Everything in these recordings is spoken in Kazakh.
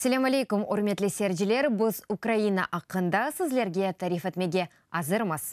Селем алейкум, құрметті сергілер, біз Украина ақында сізлерге тариф етмеге азырмыз.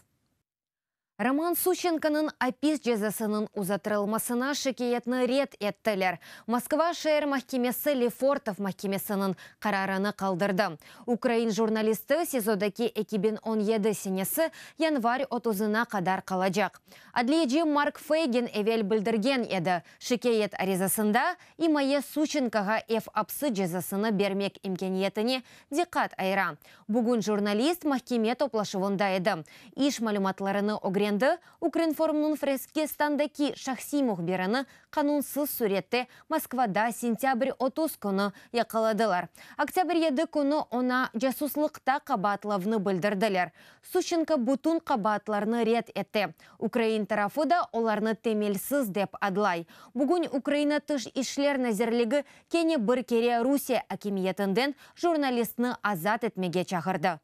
Роман Сущенконың апис жазасының узатырылмасына шекеетні рет еттілер. Москва шәйір махкемесі Лефортов махкемесінің қарараны қалдырды. Украин журналисты сезодаки 2017 сенесі январь 30-ына қадар қалажақ. Адлиеджи Марк Фейген әвел білдірген еді. Шекеет аризасында имае Сущенкаға ф апсы жазасыны бермек имкениетіне декат айра. Бүгін журналист махкеме топлашуында еді. Иш мәліматларыны Аренді фреске стандаки шахси мұхберіні қанунсыз суретте Москвада сентябрь 30 күні яқаладылар. Октябрь еді күні она жасуслықта қабатлавны білдірділер. Сущенко бұтын қабатларны рет етті. Украин тарафы да оларны темелсіз деп адлай. Бүгін Украина тұш ішлер назерлігі кене бір кере Русия әкемиетінден журналистны азат етмеге чағырды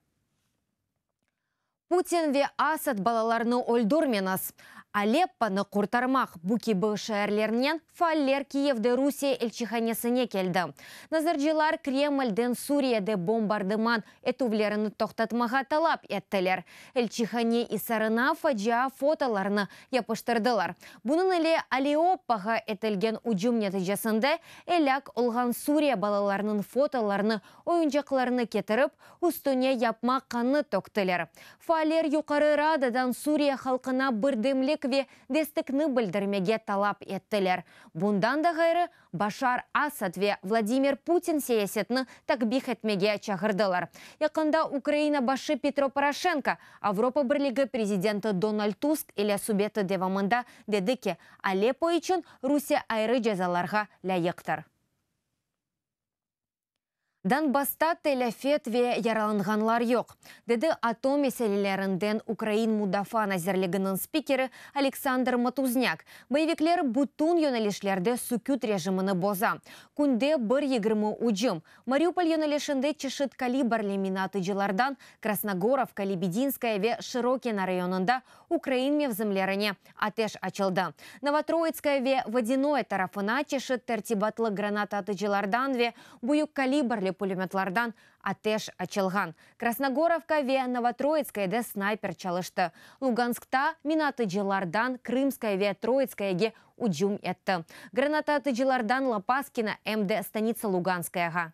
путин ве асад балаларны өлдірменас Алеппаны құртармақ бұки әрлерінен фаллер Киевді Русия әлчиханесіне келді. Назаржылар Кремльден Сурияде бомбардыман әтувлеріні тоқтатмаға талап әттілер. Әлчихане Исарына фаджа фотоларыны япыштырдылар. Бұның әлі Алиоппаға әтілген ұжым нәтижесінде әләк ұлған Сурия балаларының фотоларыны ойынжақларыны кетіріп, ұстыне япма қаны тоқтылер. Фаллер Юқары Рададан Сурия халқына бірдемлік Бекве дестікні білдірмеге талап еттілер. Бұндан да ғайры Башар Асадве Владимир Путин саясетіні такбих әтмеге чағырдылар. Яқында Украина башы Петро Порошенко, Европа бірлігі президенті Дональд Туск или субеті девамында деді ке Алеппо үшін Русия айры жазаларға лайықтыр. Донбасста тәләфетве яраланғанлар жоқ. Деді ато мәселелерінден Украин Мудафан әзірлігінің спикері Александр Матузняк. Боевиклер бұтун юнелешлерді сүкют режиміні боза. Күнде бір 20 ұжым. Мариуполь юнелешінде чешіт калибрлі минаты жылардан Красногоровка, Лебединская ве Широкина районында Украин мевзімлеріне атеш ачылды. Новотроицкая ве Водяное тарафына чешіт тәртибатлы гранататы жылардан ве бұйық калибрлі пулемётлардан атеш Ачылған. красногоровка ве де снайпер чалышты луганскта минатыжылардан крымская ве троицкаяге уджум этті гранататыжылардан лопаскина мд станица луганскаяга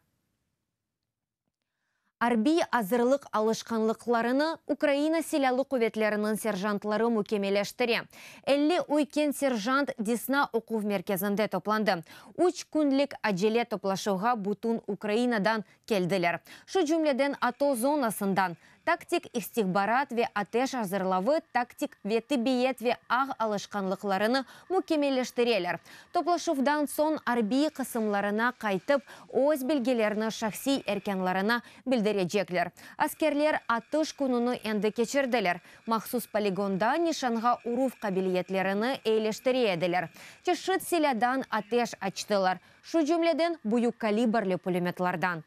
Арби азырлық алышқанлықларыны Украина селялы құветлерінің сержантлары мүкемелештіре. Әлі ойкен сержант Десна оқу меркезінде топланды. Уч күнлік әжеле топлашуға бутун Украинадан келділер. Шу жүмледен АТО зонасындан тактик истихбарат ве атеш азырлавы тактик веті биетве ве ағ алышқанлықларыны мүкемелештірелер. Топлашуфдан сон арби қысымларына қайтып, өз білгелеріні шахси әркенларына джеклер. Аскерлер атыш күніні әнді кечірділер. Мақсус полигонда нишанға уруф қабилиетлеріні еділер. Чешіт селядан атеш ачтылар. Шу жүмледен бұйық калибрлі пулеметлардан.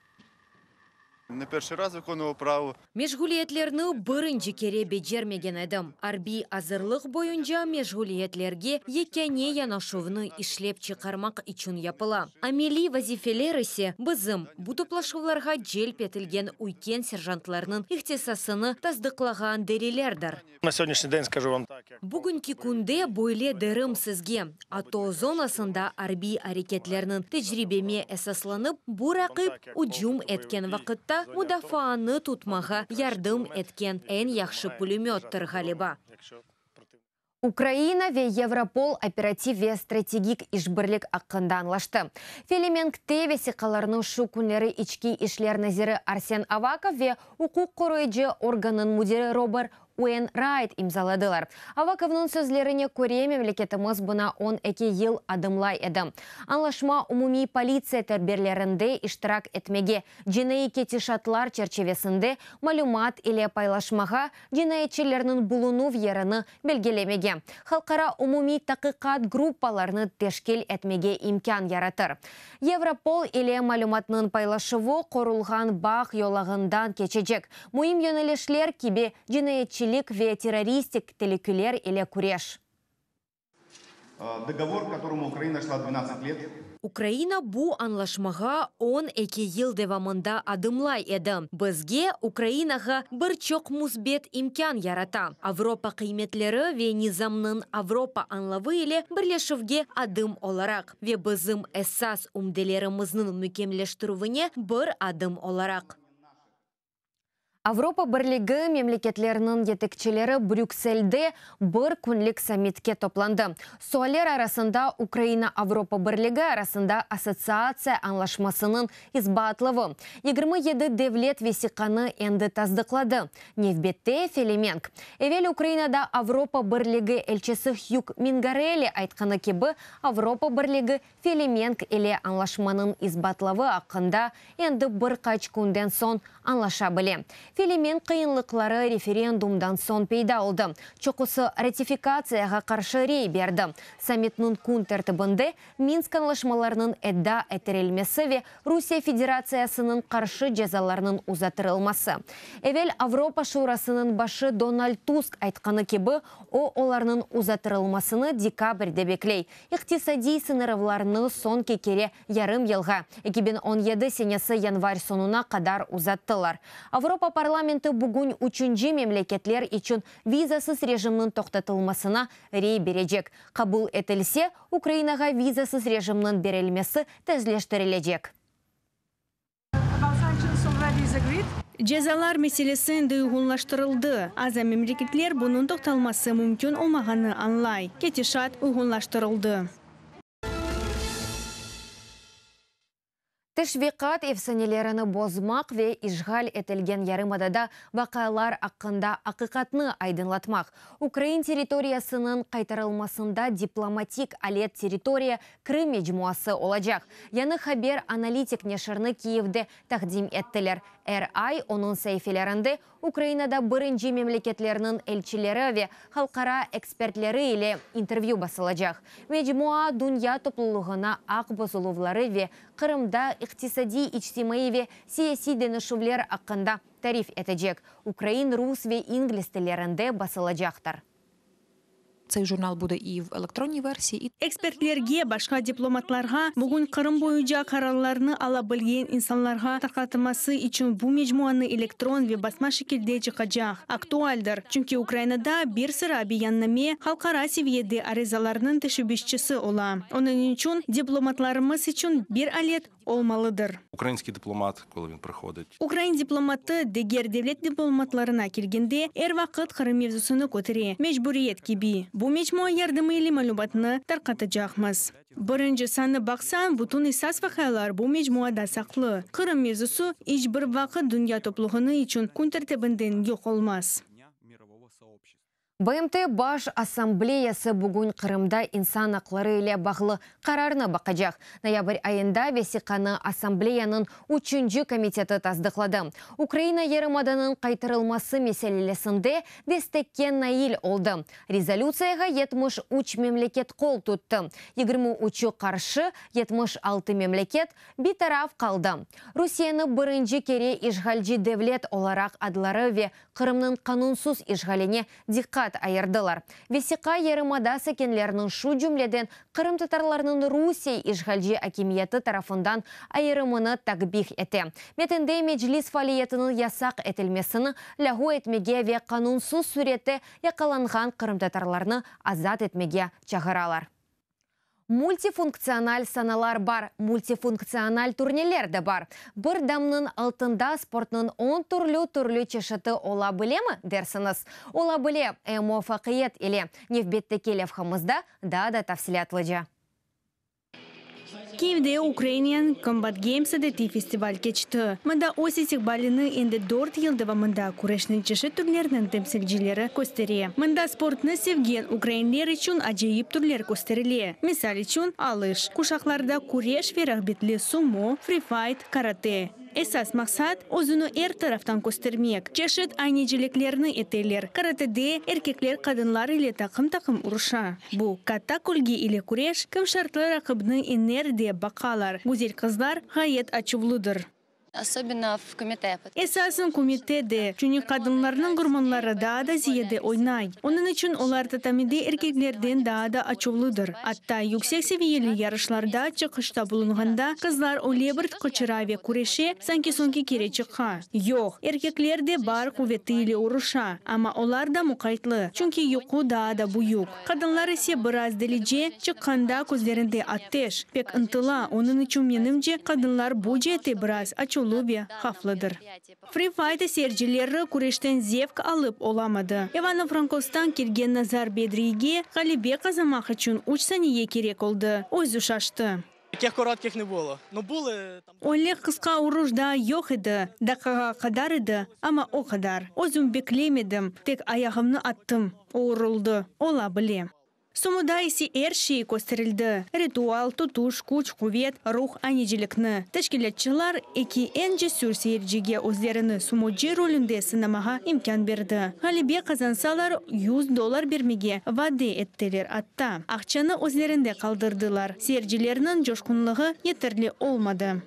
Не перший раз виконував право. Межгулиетлерны бірінші кере беджермеген едім. Арби азырлық бойынша межгулиетлерге екене янашуыны ішлеп чықармақ ічін япыла. Амели вазифелер ісе бізім бұтыплашывларға джел петілген уйкен сержантларының ихтисасыны таздықлаған дәрелердір. На сегодняшний день скажу вам так. күнде бойле дәрім сізге. Ато зонасында арби әрекетлерінің тәжірибеме әсасланып, бұрақып, ұджум еткен вақытта удафааны тутмаха ярдым эткен эн яхшы пулеметтір ғалиба. Украина ве Европол оператив ве стратегик ишбірлік аққында анлашты. Филименг теве сиқаларының шу күнлері ички ишлер назирі Арсен Аваков ве уқуқ құройджы органын мудері Робер Уэн Райт имзаладылар. Аваковның сөзлеріне көре мемлекетіміз бұна 12 ел адымлай еді. Анлашма умуми полиция тәрберлерінде иштирак этмеге жинайки тишатлар черчевесінде малюмат или пайлашмаға жинайчилернің бұлынув еріні белгелемеге. Халқара умуми тақиқат группаларны тешкел этмеге имкан яратыр. Европол или малюматның пайлашыву қорылған бақ йолағындан кечечек. Муим йөнелешлер кибе жинайчи чилик ве террористик телекюлер или куреш. Э, договор, которому Украина шла 12 лет, Украина бу анлашмага он әке елдевамында адымлай еді. Бізге Украинаға бір чоқ мұзбет имкян ярата. Авропа қиметлері ве низамнын Авропа анлавы еле бірлешевге адым оларақ. Ве бізім эссас умделерымызның мүкемлештіруіне бір адым оларақ. Авропа бірлігі мемлекетлерінің етекчелері Брюксельде бір күнлік саммитке топланды. Суалер арасында Украина-Авропа бірлігі арасында ассоциация аңлашмасының избатлығы. 27 девлет весіқаны енді таздықлады. Невбетте Фелеменк. Эвел Украинада Авропа бірлігі әлчесі Хьюк Мингарелі айтқаны кебі Авропа бірлігі Фелеменк әле аңлашманың избатлығы ақында енді бір қач күнден сон аңлаша біле. Филимен қиынлықлары референдумдан сон пейда олды. Чоқысы ратификацияға қаршы рей берді. саммитнун күн тәртібінде Минск анлашмаларының әдда әтірелмесі ве Русия Федерациясының қаршы жазаларының ұзатырылмасы. Әвел Авропа шурасының башы Дональд Туск айтқаны кебі, о оларның ұзатырылмасыны декабрьде беклей. Иқтисади сынырывларыны сон кекере ярым елға. 2017 сенесі январь сонуна қадар ұзаттылар. Авропа парламенті бүгін үшінші мемлекетлер үшін визасыз режимнің тоқтатылмасына рей бережек. Қабыл әтілсе, Украинаға визасыз режимнің берілмесі тәзілештірілежек. Жазалар мәселесін дұйғынлаштырылды. Аза мемлекетлер бұның тоқталмасы мүмкін олмағаны анлай. Кетишат ұйғынлаштырылды. Тешвиқат эфсанелеріні бозмақ ве ижғаль етілген ярымадада бақайлар ақында ақиқатны айдынлатмақ. Украин территориясының қайтарылмасында дипломатик алет территория Крым мечмуасы олажақ. Яны хабер аналитик нешірні Киевді тақдим әттілер ай, оның сәйфелерінде украинада бірінжі мемлекетлерінің әлчілері ве халқара экспертлері или интервью басылачак меҷмуа дунья топлулугуна ак бузулувлары ве қырымда иктисадий ічтимай ве сияси денешувлер аққында тариф әтәжек. украин рус ве инглис тилеринде жақтар цей журнал буде і в електронній версії. І... Экспертлерге, башка дипломатларга бүгүн Кырым бойынша карарларны ала білген инсанларга тақатымасы үчүн бу межмуаны электрон ве басма шекилде жақ. Актуалдыр, чүнки Украинада бир сыра объединеме халкара севиеде арызаларынын тешибишчиси ола. Онун үчүн дипломатларымыз үчүн бир алет олмалыдыр украинский дипломат коли він приходить украин дипломаты дегер девлет дипломатларына келгенде әр вакыт кыры мевзусуну көтере мечбуриет киби бу мечмо ярдымы или малюматыны жақмыз. Бірінші саны бақсан, бұтын исас вақайлар бұл мечмуада сақлы. Қырым мезісу, еш бір вақыт дүния топлығыны үшін күн тәртібінден БМТ баш ассамблеясы бүгін Қырымда инсан ақлары еле бағылы қарарны бақыжақ. Ноябрь айында Весиқаны ассамблеяның үтшінжі комитеті таздықлады. Украина Ерімаданың қайтырылмасы меселелесінде дестеккен наил олды. Резолюцияға 73 мемлекет қол тұтты. 23 қаршы 76 мемлекет битараф қалды. Русияны бірінжі кере ішғалджи девлет оларақ адлары ве Қырымның қанунсуз айырдылар. Весіқа ерімада сәкенлерінің шу жүмледен қырым татарларының Русия ишғалжи әкемиеті тарафындан айырымыны тәкбих әте. Метінде меджлис фалиетінің ясақ әтілмесіні ләғу әтмеге ве қанунсыз суреті яқаланған қырым татарларыны азат әтмеге чағыралар мультифункциональ саналар бар мультифункционал турнирлер де бар бір дамның алтында спорттың он түрлі түрлі чешіті ола білемі дерсіңіз ола біле эмофақиет или невбетте келев хамызда да да тавсилят Киевде Ukrainian Combat Games әдети фестиваль кечты. Мында осетик балины енді дорт елдіва мында курешны чеші түрлерінің темсілжілері көстере. Мында спортны севген украинлер үшін ажайып түрлер көстеріле. Месал үшін алыш, кушақларда күреш верахбетлі сумо, фрифайт, карате. Эсас мақсат өзіні әр тарафтан көстірмек. Чешіт әтелер. етелер. де, әркеклер қадынлар үлі тақым-тақым ұрша. Бұл қатта көлге үлі күреш, кім шартлы рақыбның әнерде бақалар. Гүзел қызлар ғайет ачывлудыр особенно в де Эсасын чуни кадынларының кадынларның да да зияде ойнай. Оның үчүн олар татамиде эркеклерден да ачулыдыр. Атта юксек севиелі ярышларда чықышта булунганда кызлар олебірт кычыраве күреше санки сонки кере чыққа Йок, эркеклерде бар куввети или уруша, ама олар да мукайтлы, юқу юку да буюк. Кадынлар эсе біраз дележе чыкканда көздерінде аттеш. пек ынтыла, оның үчүн менимже кадынлар бу біраз бираз ачу чулубе хафлыдыр. Фрифайты сержелері күрештен зевк алып оламады. Иванов Франкостан келген Назар Бедриге ғалибе қазамақ үшін үш сәние керек олды. Өзі шашты. коротких не Олег қысқа ұрыжда жоқ еді, дақаға қадар еді, ама о қадар. Өзім беклемедім, тек аяғымны аттым. Орылды. Ола білем. Сумуда иси әрші көстірілді. Ритуал, тұтуш, күч, құвет, рух анежелікні. Тәшкілетчілар әкі әнжі сүрсейіржіге өздеріні сумуджи рөлінде сынамаға имкан берді. Ғалибе қазансалар 100 доллар бермеге вады әттелер атта. Ақчаны өздерінде қалдырдылар. Сержілерінің жошқынлығы етірлі олмады.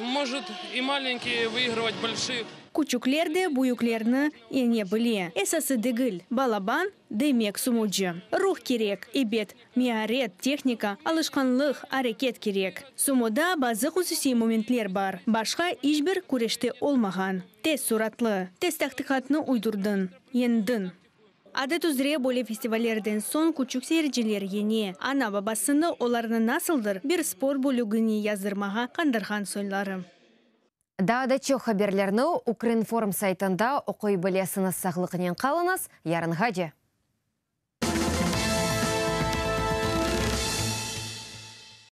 Может и маленькие выигрывать больших. Кучуклер де буюклерні ене біле. Эсасы дегіл, балабан, демек сумуджы. Рух керек, ибет, миарет, техника, алышқанлық, арекет керек. Сумуда базы хусуси моментлер бар. Башқа ишбір көреште олмаған. Тез суратлы, тез тактикатны уйдурдын, ендің. Адет үзре боле фестивалерден сон күчік серджелер ене. Ана бабасыны оларыны насылдыр бір спор бөлігіне язырмаға қандырған солары. Дады чоқ хабарлерну, Украинформ сайтында оқой білесіңіз сақлықынен қалыныз, ярын же.